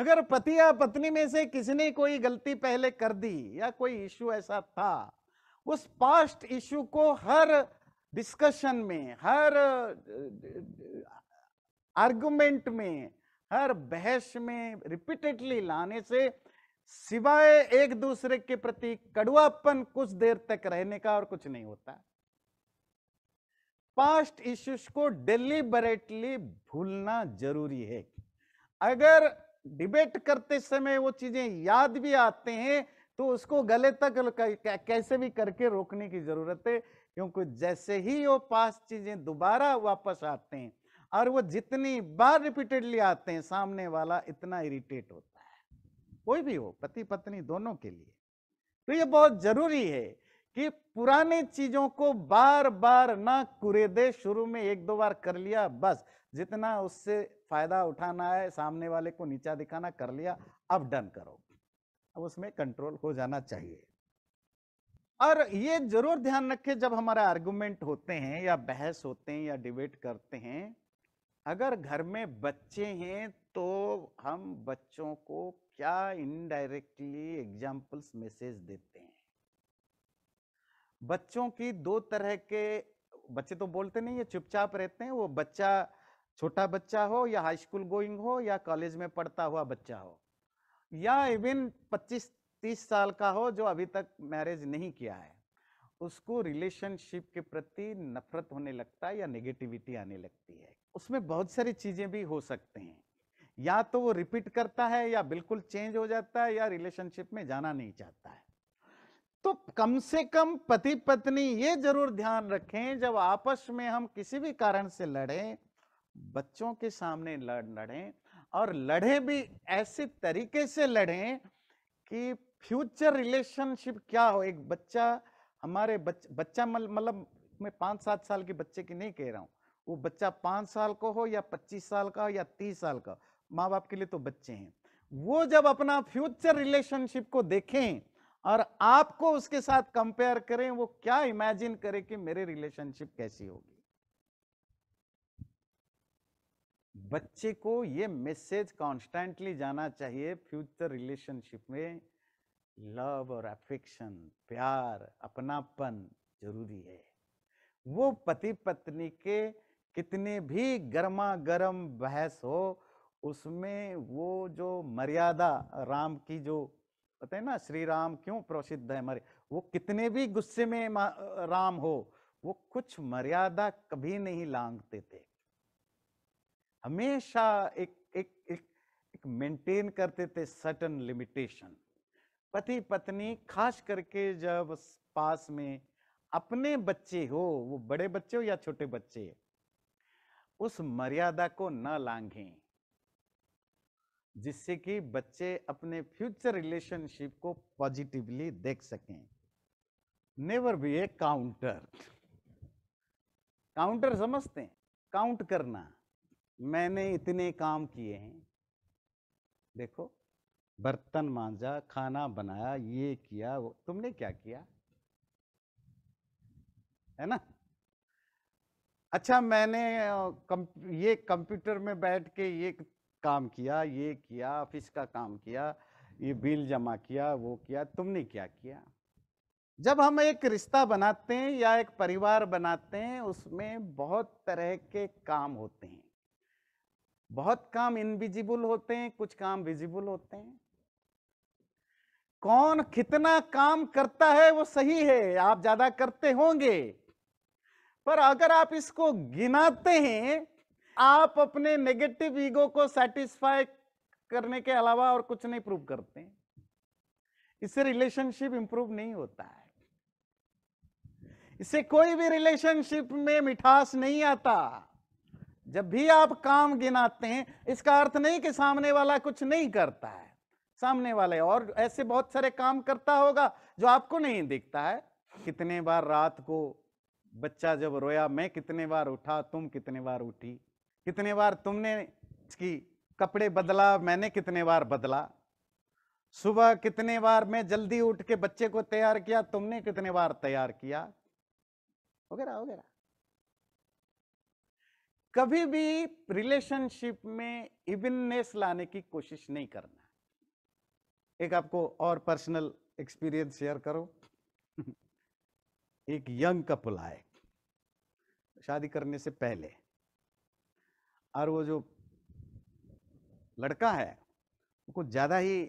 अगर पति या पत्नी में से किसी ने कोई गलती पहले कर दी या कोई इशू ऐसा था उस पास्ट इशू को हर डिस्कशन में हर आर्गुमेंट में हर बहस में रिपीटेडली लाने से सिवाय एक दूसरे के प्रति कड़ुआपन कुछ देर तक रहने का और कुछ नहीं होता पास्ट इश्यूज को डिलीबरेटली भूलना जरूरी है अगर डिबेट करते समय वो चीजें याद भी आते हैं तो उसको गले तक कैसे भी करके रोकने की जरूरत है क्योंकि जैसे ही वो पास चीजें दोबारा वापस आते हैं और वो जितनी बार रिपीटेडली आते हैं सामने वाला इतना इरिटेट होता है कोई भी हो पति पत्नी दोनों के लिए तो ये बहुत जरूरी है कि पुराने चीजों को बार बार ना कुरेदे शुरू में एक दो बार कर लिया बस जितना उससे फायदा उठाना है सामने वाले को नीचा दिखाना कर लिया अब डन करो अब उसमें कंट्रोल हो जाना चाहिए और ये जरूर ध्यान रखें जब हमारे आर्गुमेंट होते हैं या बहस होते हैं या डिबेट करते हैं अगर घर में बच्चे हैं तो हम बच्चों को क्या इनडायरेक्टली एग्जाम्पल्स मैसेज देते हैं बच्चों की दो तरह के बच्चे तो बोलते नहीं है चुपचाप रहते हैं वो बच्चा छोटा बच्चा हो या हाई स्कूल गोइंग हो या कॉलेज में पढ़ता हुआ बच्चा हो या इवन 25 30 साल का हो जो अभी तक मैरिज नहीं किया है उसको रिलेशनशिप के प्रति नफरत होने लगता है या नेगेटिविटी आने लगती है उसमें बहुत सारी चीज़ें भी हो सकते हैं या तो वो रिपीट करता है या बिल्कुल चेंज हो जाता है या रिलेशनशिप में जाना नहीं चाहता है तो कम से कम पति पत्नी ये जरूर ध्यान रखें जब आपस में हम किसी भी कारण से लड़ें बच्चों के सामने लड़ लड़ें और लड़े भी ऐसे तरीके से लड़ें कि फ्यूचर रिलेशनशिप क्या हो एक बच्चा हमारे बच, बच्चा मतलब मैं पाँच सात साल के बच्चे की नहीं कह रहा हूँ वो बच्चा पाँच साल का हो या पच्चीस साल का हो या तीस साल का माँ बाप के लिए तो बच्चे हैं वो जब अपना फ्यूचर रिलेशनशिप को देखें और आपको उसके साथ कंपेयर करें वो क्या इमेजिन करें कि मेरे रिलेशनशिप कैसी होगी बच्चे को ये मैसेज कॉन्स्टेंटली जाना चाहिए फ्यूचर रिलेशनशिप में लव और अफेक्शन प्यार अपनापन जरूरी है वो पति पत्नी के कितने भी गर्मा गर्म बहस हो उसमें वो जो मर्यादा राम की जो पता है ना श्री राम क्यों प्रसिद्ध है मरे वो कितने भी गुस्से में राम हो वो कुछ मर्यादा कभी नहीं लांगते थे हमेशा एक एक एक, एक मेंटेन करते थे सटन लिमिटेशन पति पत्नी खास करके जब पास में अपने बच्चे हो वो बड़े बच्चे हो या छोटे बच्चे उस मर्यादा को न लांघें जिससे कि बच्चे अपने फ्यूचर रिलेशनशिप को पॉजिटिवली देख सकें never be a counter counter समझते हैं काउंट करना मैंने इतने काम किए हैं देखो बर्तन मांजा खाना बनाया ये किया वो तुमने क्या किया है ना अच्छा मैंने कम, ये कंप्यूटर में बैठ के ये काम किया ये किया ऑफिस का काम किया ये बिल जमा किया वो किया तुमने क्या किया जब हम एक रिश्ता बनाते हैं या एक परिवार बनाते हैं उसमें बहुत तरह के काम होते हैं बहुत काम इनविजिबल होते हैं कुछ काम विजिबल होते हैं कौन कितना काम करता है वो सही है आप ज्यादा करते होंगे पर अगर आप इसको गिनाते हैं आप अपने नेगेटिव ईगो को सेटिस्फाई करने के अलावा और कुछ नहीं प्रूव करते इससे रिलेशनशिप इंप्रूव नहीं होता है इससे कोई भी रिलेशनशिप में मिठास नहीं आता जब भी आप काम गिनाते हैं इसका अर्थ नहीं कि सामने वाला कुछ नहीं करता है सामने वाले और ऐसे बहुत सारे काम करता होगा जो आपको नहीं दिखता है कितने बार रात को बच्चा जब रोया मैं कितने बार उठा तुम कितने बार उठी कितने बार तुमने की कपड़े बदला मैंने कितने बार बदला सुबह कितने बार मैं जल्दी उठ के बच्चे को तैयार किया तुमने कितने बार तैयार किया वगैरह वगैरह कभी भी रिलेशनशिप में इविननेस लाने की कोशिश नहीं करना एक आपको और पर्सनल एक्सपीरियंस शेयर करो एक यंग कपल आए शादी करने से पहले और वो जो लड़का है उसको ज़्यादा ही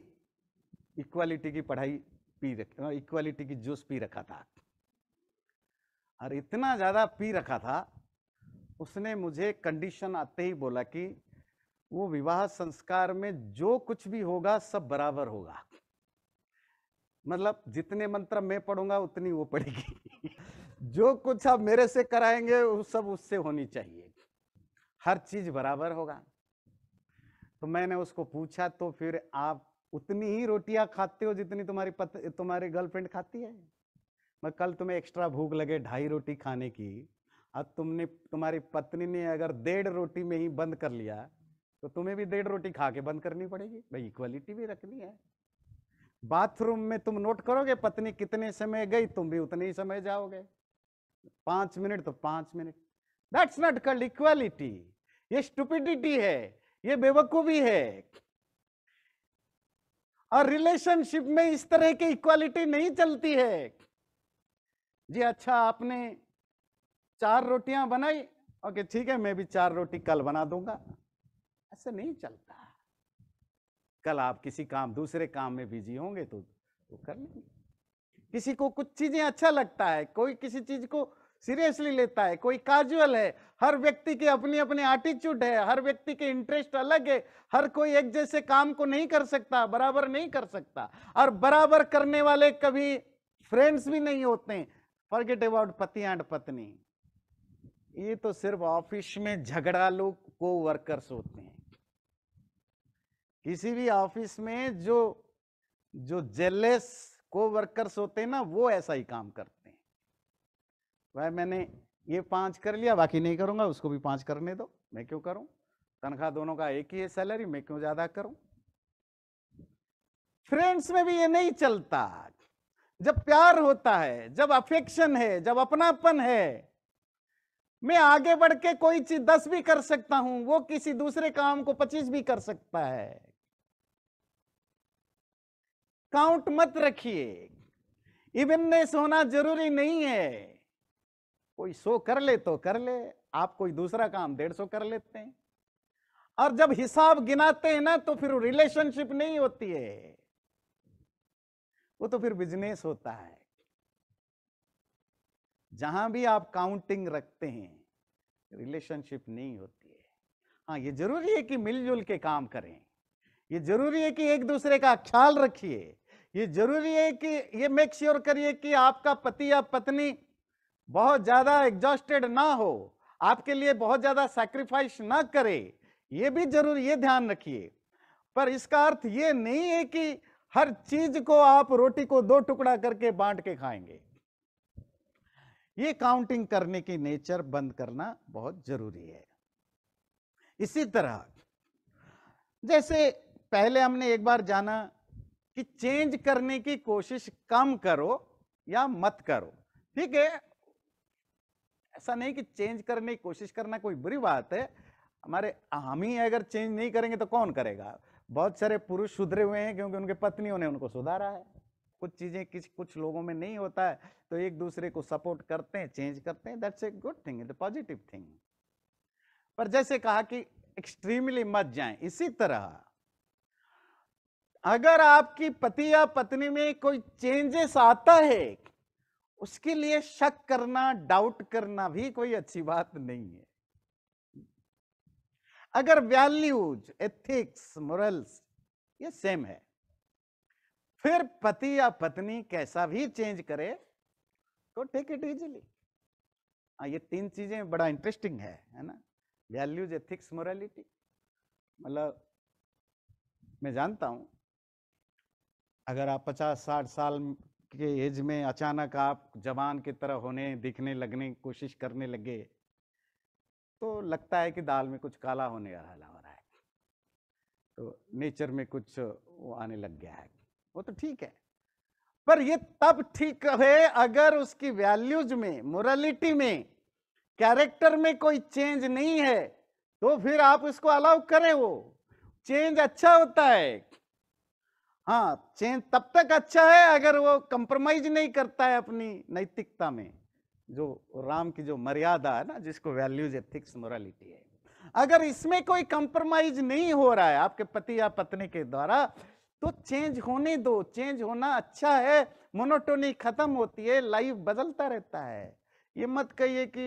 इक्वालिटी की पढ़ाई पी रख इक्वालिटी की जूस पी रखा था और इतना ज़्यादा पी रखा था उसने मुझे कंडीशन आते ही बोला कि वो विवाह संस्कार में जो कुछ भी होगा सब बराबर होगा मतलब जितने मंत्र मैं पढ़ूंगा उतनी वो पढ़ेगी जो कुछ आप मेरे से कराएंगे वो सब उससे होनी चाहिए हर चीज बराबर होगा तो मैंने उसको पूछा तो फिर आप उतनी ही रोटियां खाते हो जितनी तुम्हारी पत, तुम्हारी गर्लफ्रेंड खाती है मैं कल तुम्हें एक्स्ट्रा भूख लगे ढाई रोटी खाने की और तुमने तुम्हारी पत्नी ने अगर डेढ़ रोटी में ही बंद कर लिया तो तुम्हें भी डेढ़ रोटी खा के बंद करनी पड़ेगी भाई इक्वलिटी भी रखनी है बाथरूम में तुम नोट करोगे पत्नी कितने समय गई तुम भी उतने ही समय जाओगे पांच मिनट तो पाँच minute that's not called equality ये स्टुपिडिटी है ये बेवकूफी है और रिलेशनशिप में इस तरह की इक्वालिटी नहीं चलती है जी अच्छा आपने चार रोटियां बनाई ओके ठीक है मैं भी चार रोटी कल बना दूंगा ऐसे नहीं चलता कल आप किसी काम दूसरे काम में बिजी होंगे तो, तो कर लेंगे किसी को कुछ चीजें अच्छा लगता है कोई किसी चीज को सीरियसली लेता है कोई काजुअल है हर व्यक्ति के अपनी अपने एटीट्यूड है हर व्यक्ति के इंटरेस्ट अलग है हर कोई एक जैसे काम को नहीं कर सकता बराबर नहीं कर सकता और बराबर करने वाले कभी फ्रेंड्स भी नहीं होते फॉरगेट अबाउट पति एंड पत्नी ये तो सिर्फ ऑफिस में झगड़ा लोग को वर्कर्स होते हैं किसी भी ऑफिस में जो जो जेलेस को वर्कर्स होते हैं ना वो ऐसा ही काम करते वह मैंने ये पांच कर लिया बाकी नहीं करूंगा उसको भी पांच करने दो मैं क्यों करूं तनख्वाह दोनों का एक ही है सैलरी मैं क्यों ज़्यादा करूं फ्रेंड्स में भी ये नहीं चलता जब प्यार होता है जब अफेक्शन है जब अपनापन है मैं आगे बढ़ के कोई चीज दस भी कर सकता हूं वो किसी दूसरे काम को पच्चीस भी कर सकता है काउंट मत रखिए इवननेस होना जरूरी नहीं है कोई सो कर ले तो कर ले आप कोई दूसरा काम डेढ़ सौ कर लेते हैं और जब हिसाब गिनाते हैं ना तो फिर रिलेशनशिप नहीं होती है वो तो फिर बिजनेस होता है जहां भी आप काउंटिंग रखते हैं रिलेशनशिप नहीं होती है हाँ ये जरूरी है कि मिलजुल के काम करें ये जरूरी है कि एक दूसरे का ख्याल रखिए ये जरूरी है कि ये मेक श्योर करिए कि आपका पति या पत्नी बहुत ज्यादा एग्जॉस्टेड ना हो आपके लिए बहुत ज्यादा सैक्रिफाइस ना करे ये भी जरूर ये ध्यान रखिए पर इसका अर्थ ये नहीं है कि हर चीज को आप रोटी को दो टुकड़ा करके बांट के खाएंगे ये काउंटिंग करने की नेचर बंद करना बहुत जरूरी है इसी तरह जैसे पहले हमने एक बार जाना कि चेंज करने की कोशिश कम करो या मत करो ठीक है ऐसा नहीं कि चेंज करने की कोशिश करना कोई बुरी बात है हमारे हम ही अगर चेंज नहीं करेंगे तो कौन करेगा बहुत सारे पुरुष सुधरे हुए हैं क्योंकि उनके पत्नियों ने उनको सुधारा है कुछ चीज़ें किस कुछ लोगों में नहीं होता है तो एक दूसरे को सपोर्ट करते हैं चेंज करते हैं that's a good thing it positive thing पर जैसे कहा कि एक्सट्रीमली मत जाएं इसी तरह अगर आपकी पति या पत्नी में कोई चेंजेस आता है उसके लिए शक करना डाउट करना भी कोई अच्छी बात नहीं है अगर वैल्यूज एथिक्स मोरल्स ये सेम है फिर पति या पत्नी कैसा भी चेंज करे तो टेक इट इजीली हाँ ये तीन चीजें बड़ा इंटरेस्टिंग है है ना वैल्यूज एथिक्स मोरालिटी मतलब मैं जानता हूं अगर आप पचास साठ साल के एज में अचानक आप जवान की तरह होने दिखने लगने की कोशिश करने लगे तो लगता है कि दाल में कुछ काला होने वाला हो रहा है तो नेचर में कुछ वो आने लग गया है वो तो ठीक है पर ये तब ठीक है अगर उसकी वैल्यूज में मोरालिटी में कैरेक्टर में कोई चेंज नहीं है तो फिर आप इसको अलाउ करें वो चेंज अच्छा होता है हाँ चेंज तब तक अच्छा है अगर वो कंप्रोमाइज नहीं करता है अपनी नैतिकता में जो राम की जो मर्यादा है ना जिसको वैल्यूज एथिक्स मोरालिटी है अगर इसमें कोई कंप्रोमाइज नहीं हो रहा है आपके पति या पत्नी के द्वारा तो चेंज होने दो चेंज होना अच्छा है मोनोटोनी खत्म होती है लाइफ बदलता रहता है ये मत कहिए कि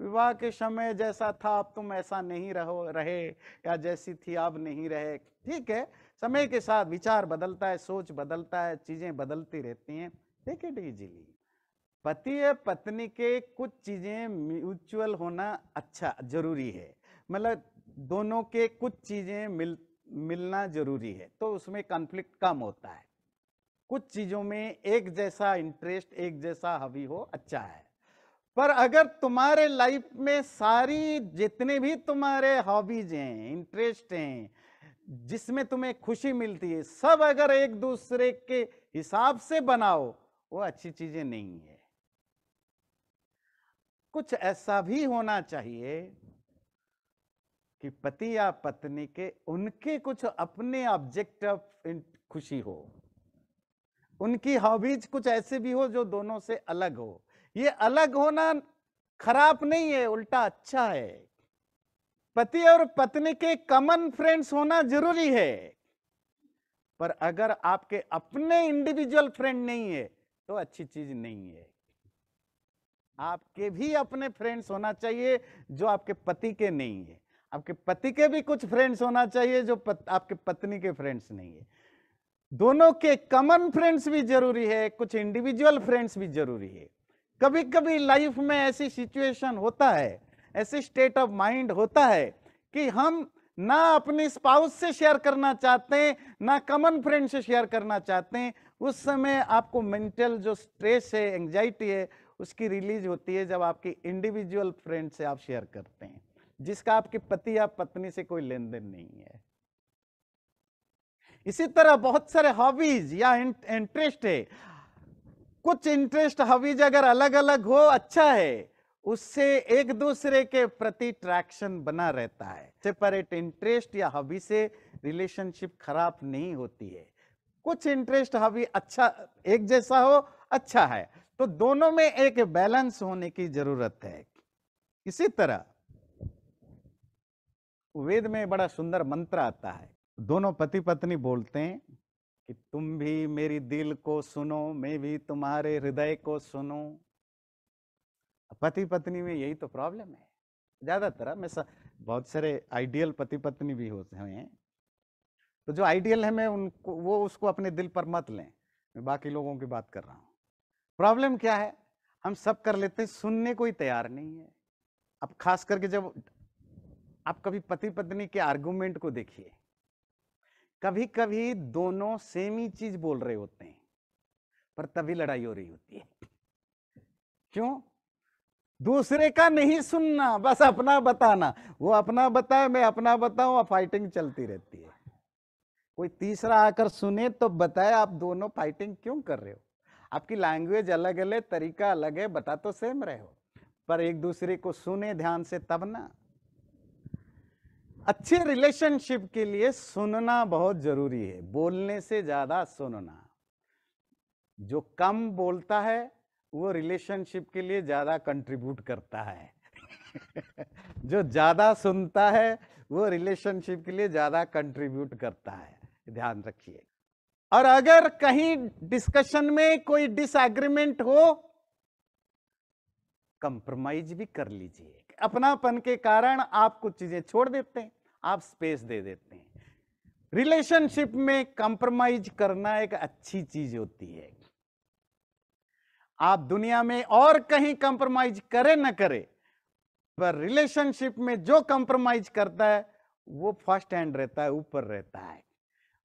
विवाह के समय जैसा था अब तुम ऐसा नहीं रहो रहे या जैसी थी अब नहीं रहे ठीक है समय के साथ विचार बदलता है सोच बदलता है चीजें बदलती रहती हैं टेक इट इजीली पति या पत्नी के कुछ चीजें म्यूचुअल होना अच्छा जरूरी है मतलब दोनों के कुछ चीजें मिल मिलना जरूरी है तो उसमें कॉन्फ्लिक्ट कम होता है कुछ चीजों में एक जैसा इंटरेस्ट एक जैसा हवी हो अच्छा है पर अगर तुम्हारे लाइफ में सारी जितने भी तुम्हारे हॉबीज हैं इंटरेस्ट हैं जिसमें तुम्हें खुशी मिलती है सब अगर एक दूसरे के हिसाब से बनाओ वो अच्छी चीजें नहीं है कुछ ऐसा भी होना चाहिए कि पति या पत्नी के उनके कुछ अपने ऑब्जेक्ट ऑफ खुशी हो उनकी हॉबीज कुछ ऐसे भी हो जो दोनों से अलग हो ये अलग होना खराब नहीं है उल्टा अच्छा है पति और पत्नी के कॉमन फ्रेंड्स होना जरूरी है पर अगर आपके अपने इंडिविजुअल फ्रेंड नहीं है तो अच्छी चीज नहीं है आपके भी अपने फ्रेंड्स होना चाहिए जो आपके पति के नहीं है आपके पति के भी कुछ फ्रेंड्स होना चाहिए जो पत, आपके पत्नी के फ्रेंड्स नहीं है दोनों के कॉमन फ्रेंड्स भी जरूरी है कुछ इंडिविजुअल फ्रेंड्स भी जरूरी है कभी कभी लाइफ में ऐसी सिचुएशन होता है ऐसे स्टेट ऑफ माइंड होता है कि हम ना अपने स्पाउस से शेयर करना चाहते हैं ना कॉमन फ्रेंड से शेयर करना चाहते हैं उस समय आपको मेंटल जो स्ट्रेस है एंग्जाइटी है उसकी रिलीज होती है जब आपके इंडिविजुअल फ्रेंड से आप शेयर करते हैं जिसका आपके पति या पत्नी से कोई लेन देन नहीं है इसी तरह बहुत सारे हॉबीज या इंटरेस्ट है कुछ इंटरेस्ट हॉबीज अगर अलग अलग हो अच्छा है उससे एक दूसरे के प्रति ट्रैक्शन बना रहता है सेपरेट इंटरेस्ट या हबी से रिलेशनशिप खराब नहीं होती है कुछ इंटरेस्ट हबी अच्छा एक जैसा हो अच्छा है तो दोनों में एक बैलेंस होने की जरूरत है इसी तरह वेद में बड़ा सुंदर मंत्र आता है दोनों पति पत्नी बोलते हैं कि तुम भी मेरी दिल को सुनो मैं भी तुम्हारे हृदय को सुनो पति पत्नी में यही तो प्रॉब्लम है ज़्यादातर मैं सा, बहुत सारे आइडियल पति पत्नी भी होते हैं तो जो आइडियल है मैं उनको वो उसको अपने दिल पर मत लें मैं बाकी लोगों की बात कर रहा हूँ प्रॉब्लम क्या है हम सब कर लेते हैं सुनने को ही तैयार नहीं है अब खास करके जब आप कभी पति पत्नी के आर्गूमेंट को देखिए कभी कभी दोनों सेम ही चीज बोल रहे होते हैं पर तभी लड़ाई हो रही होती है क्यों दूसरे का नहीं सुनना बस अपना बताना वो अपना बताए मैं अपना बताऊं फाइटिंग चलती रहती है कोई तीसरा आकर सुने तो बताए आप दोनों फाइटिंग क्यों कर रहे हो आपकी लैंग्वेज अलग अलग तरीका अलग है बता तो सेम रहे हो पर एक दूसरे को सुने ध्यान से तब ना अच्छे रिलेशनशिप के लिए सुनना बहुत जरूरी है बोलने से ज्यादा सुनना जो कम बोलता है वो रिलेशनशिप के लिए ज़्यादा कंट्रीब्यूट करता है जो ज़्यादा सुनता है वो रिलेशनशिप के लिए ज़्यादा कंट्रीब्यूट करता है ध्यान रखिए और अगर कहीं डिस्कशन में कोई डिसएग्रीमेंट हो कंप्रोमाइज भी कर लीजिए अपनापन के कारण आप कुछ चीजें छोड़ देते हैं आप स्पेस दे देते हैं रिलेशनशिप में कंप्रोमाइज करना एक अच्छी चीज होती है आप दुनिया में और कहीं कंप्रोमाइज करे ना करे पर रिलेशनशिप में जो कंप्रोमाइज करता है वो फर्स्ट हैंड रहता है ऊपर रहता है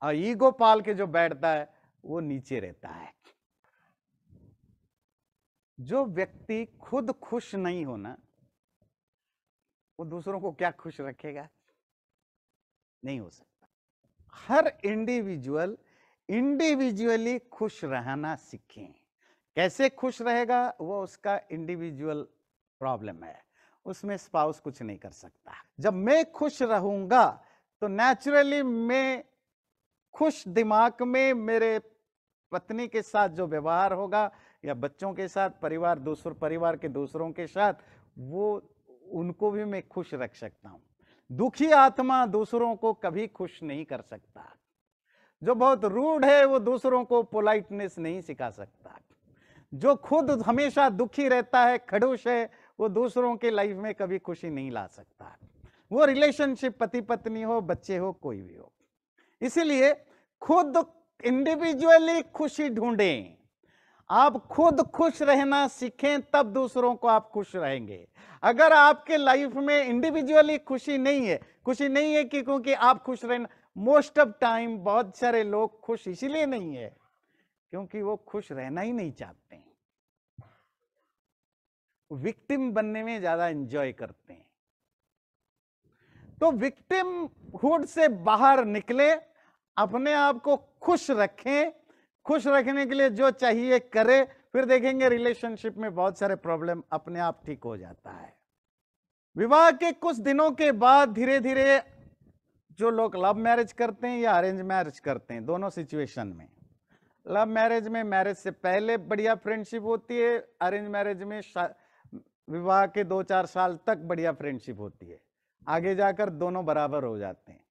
और ईगो पाल के जो बैठता है वो नीचे रहता है जो व्यक्ति खुद खुश नहीं होना वो दूसरों को क्या खुश रखेगा नहीं हो सकता हर इंडिविजुअल इंडिविजुअली खुश रहना सीखें कैसे खुश रहेगा वो उसका इंडिविजुअल प्रॉब्लम है उसमें स्पाउस कुछ नहीं कर सकता जब मैं खुश रहूंगा तो नेचुरली मैं खुश दिमाग में मेरे पत्नी के साथ जो व्यवहार होगा या बच्चों के साथ परिवार दूसर परिवार के दूसरों के साथ वो उनको भी मैं खुश रख सकता हूँ दुखी आत्मा दूसरों को कभी खुश नहीं कर सकता जो बहुत रूड है वो दूसरों को पोलाइटनेस नहीं सिखा सकता जो खुद हमेशा दुखी रहता है खड़ूश है वो दूसरों के लाइफ में कभी खुशी नहीं ला सकता वो रिलेशनशिप पति पत्नी हो बच्चे हो कोई भी हो इसीलिए खुद इंडिविजुअली खुशी ढूंढें आप खुद खुश रहना सीखें तब दूसरों को आप खुश रहेंगे अगर आपके लाइफ में इंडिविजुअली खुशी नहीं है खुशी नहीं है कि क्योंकि आप खुश रहना मोस्ट ऑफ टाइम बहुत सारे लोग खुश इसीलिए नहीं है क्योंकि वो खुश रहना ही नहीं चाहते विक्टिम बनने में ज्यादा एंजॉय करते हैं तो विक्टिम हुड से बाहर निकले अपने आप को खुश रखें खुश रखने के लिए जो चाहिए करें फिर देखेंगे रिलेशनशिप में बहुत सारे प्रॉब्लम अपने आप ठीक हो जाता है विवाह के कुछ दिनों के बाद धीरे धीरे जो लोग लव मैरिज करते हैं या अरेंज मैरिज करते हैं दोनों सिचुएशन में लव मैरिज में मैरिज से पहले बढ़िया फ्रेंडशिप होती है अरेंज मैरिज में विवाह के दो चार साल तक बढ़िया फ्रेंडशिप होती है आगे जाकर दोनों बराबर हो जाते हैं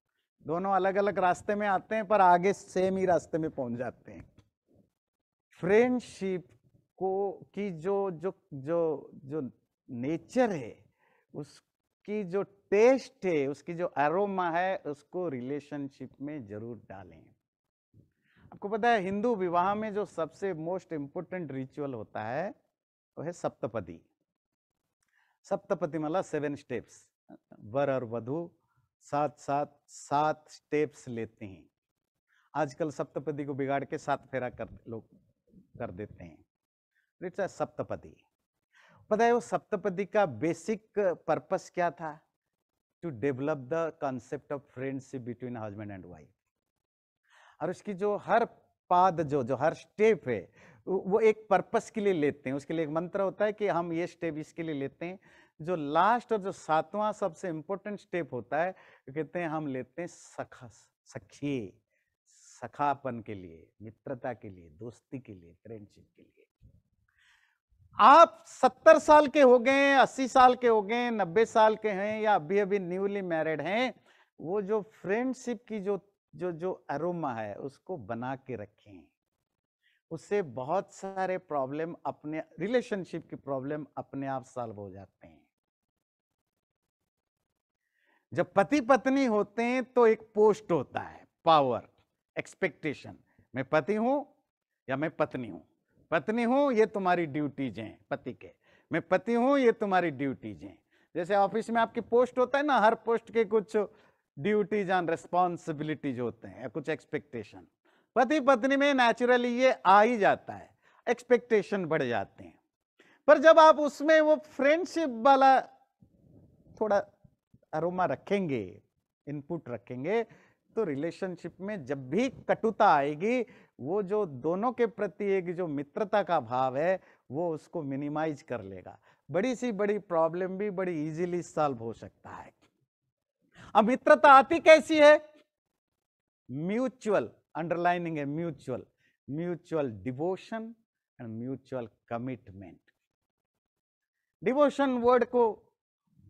दोनों अलग अलग रास्ते में आते हैं पर आगे सेम ही रास्ते में पहुंच जाते हैं फ्रेंडशिप को की जो जो जो जो नेचर है उसकी जो टेस्ट है उसकी जो अरोमा है उसको रिलेशनशिप में जरूर डालें आपको पता है हिंदू विवाह में जो सबसे मोस्ट इम्पोर्टेंट रिचुअल होता है वो तो है सप्तपदी सप्तपति माला सेवन स्टेप्स वर और वधु सात सात सात स्टेप्स लेते हैं आजकल सप्तपति को बिगाड़ के सात फेरा कर लोग कर देते हैं इट्स अ सप्तपति पता है वो सप्तपति का बेसिक पर्पस क्या था to develop the concept of friendship between husband and wife और उसकी जो हर पाद जो जो हर स्टेप है वो एक पर्पस के लिए लेते हैं उसके लिए एक मंत्र होता है कि हम ये स्टेप इसके लिए लेते हैं जो लास्ट और जो सातवां सबसे इंपॉर्टेंट स्टेप होता है कहते हैं हम लेते हैं सखा सखी सखापन के लिए मित्रता के लिए दोस्ती के लिए फ्रेंडशिप के लिए आप सत्तर साल के हो गए अस्सी साल के हो गए नब्बे साल के हैं या अभी अभी न्यूली मैरिड हैं वो जो फ्रेंडशिप की जो जो जो अरोमा है उसको बना के रखें उससे बहुत सारे प्रॉब्लम अपने रिलेशनशिप की प्रॉब्लम अपने आप सॉल्व हो जाते हैं जब पति पत्नी होते हैं तो एक पोस्ट होता है पावर एक्सपेक्टेशन मैं पति हूं या मैं पत्नी हूं पत्नी हूं ये तुम्हारी ड्यूटीज हैं पति के मैं पति हूं ये तुम्हारी ड्यूटीज हैं जैसे ऑफिस में आपकी पोस्ट होता है ना हर पोस्ट के कुछ ड्यूटीज एंड रेस्पॉन्सिबिलिटीज होते हैं या कुछ एक्सपेक्टेशन पति पत्नी में नेचुरली ये आ ही जाता है एक्सपेक्टेशन बढ़ जाते हैं पर जब आप उसमें वो फ्रेंडशिप वाला थोड़ा अरोमा रखेंगे इनपुट रखेंगे तो रिलेशनशिप में जब भी कटुता आएगी वो जो दोनों के प्रति एक जो मित्रता का भाव है वो उसको मिनिमाइज कर लेगा बड़ी सी बड़ी प्रॉब्लम भी बड़ी इजीली सॉल्व हो सकता है अब मित्रता आती कैसी है mutual underlining a mutual, mutual devotion and mutual commitment. Devotion word को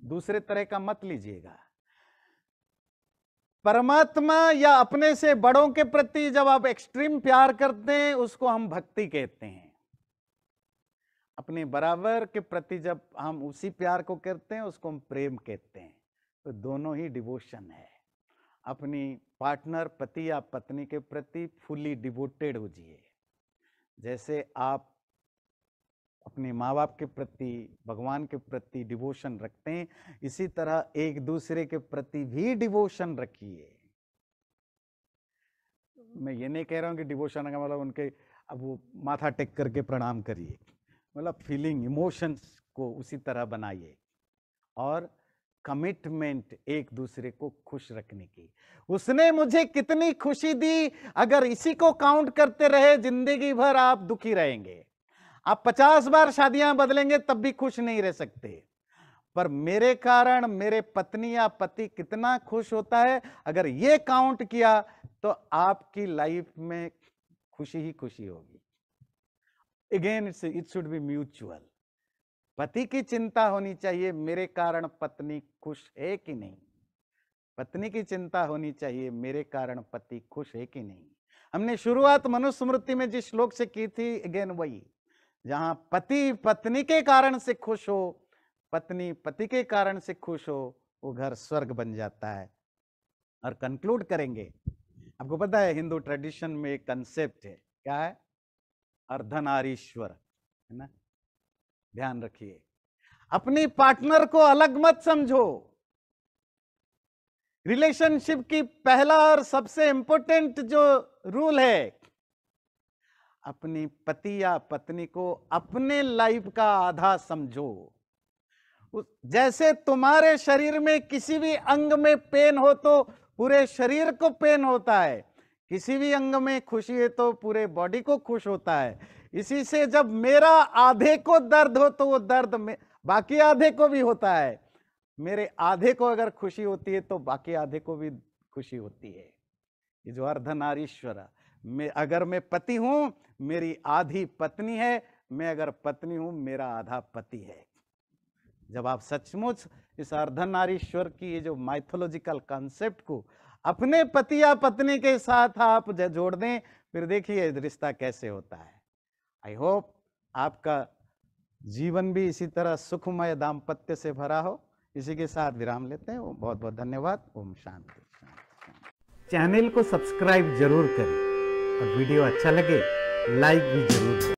दूसरे तरह का मत लीजिएगा परमात्मा या अपने से बड़ों के प्रति जब आप एक्सट्रीम प्यार करते हैं उसको हम भक्ति कहते हैं अपने बराबर के प्रति जब हम उसी प्यार को करते हैं उसको हम प्रेम कहते हैं तो दोनों ही डिवोशन है अपनी पार्टनर पति या पत्नी के प्रति फुली डिवोटेड हो जाइए जैसे आप अपने माँ बाप के प्रति भगवान के प्रति डिवोशन रखते हैं इसी तरह एक दूसरे के प्रति भी डिवोशन रखिए मैं ये नहीं कह रहा हूँ कि डिवोशन का मतलब उनके अब वो माथा टेक करके प्रणाम करिए मतलब फीलिंग इमोशंस को उसी तरह बनाइए और कमिटमेंट एक दूसरे को खुश रखने की उसने मुझे कितनी खुशी दी अगर इसी को काउंट करते रहे जिंदगी भर आप दुखी रहेंगे आप पचास बार शादियां बदलेंगे तब भी खुश नहीं रह सकते पर मेरे कारण मेरे पत्नी या पति कितना खुश होता है अगर ये काउंट किया तो आपकी लाइफ में खुशी ही खुशी होगी again it's it should be mutual पति की चिंता होनी चाहिए मेरे कारण पत्नी खुश है कि नहीं पत्नी की चिंता होनी चाहिए मेरे कारण पति खुश है कि नहीं हमने शुरुआत मनुस्मृति में जिस श्लोक से की थी अगेन वही जहां पति पत्नी के कारण से खुश हो पत्नी पति के कारण से खुश हो वो घर स्वर्ग बन जाता है और कंक्लूड करेंगे आपको पता है हिंदू ट्रेडिशन में एक कंसेप्ट है क्या है अर्धनारीश्वर है ना ध्यान रखिए अपनी पार्टनर को अलग मत समझो रिलेशनशिप की पहला और सबसे इंपॉर्टेंट जो रूल है अपनी पति या पत्नी को अपने लाइफ का आधा समझो जैसे तुम्हारे शरीर में किसी भी अंग में पेन हो तो पूरे शरीर को पेन होता है किसी भी अंग में खुशी है तो पूरे बॉडी को खुश होता है इसी से जब मेरा आधे को दर्द हो तो वो दर्द में बाकी आधे को भी होता है मेरे आधे को अगर खुशी होती है तो बाकी आधे को भी खुशी होती है ये जो अर्धनारीश्वर मैं अगर मैं पति हूं मेरी आधी पत्नी है मैं अगर पत्नी हूं मेरा आधा पति है जब आप सचमुच इस अर्धनारीश्वर की ये जो माइथोलॉजिकल कॉन्सेप्ट को अपने पति या पत्नी के साथ आप जोड़ दें फिर देखिए रिश्ता कैसे होता है आई होप आपका जीवन भी इसी तरह सुखमय दाम्पत्य से भरा हो इसी के साथ विराम लेते हैं बहुत बहुत धन्यवाद ओम शांति चैनल को सब्सक्राइब जरूर करें और वीडियो अच्छा लगे लाइक भी जरूर करें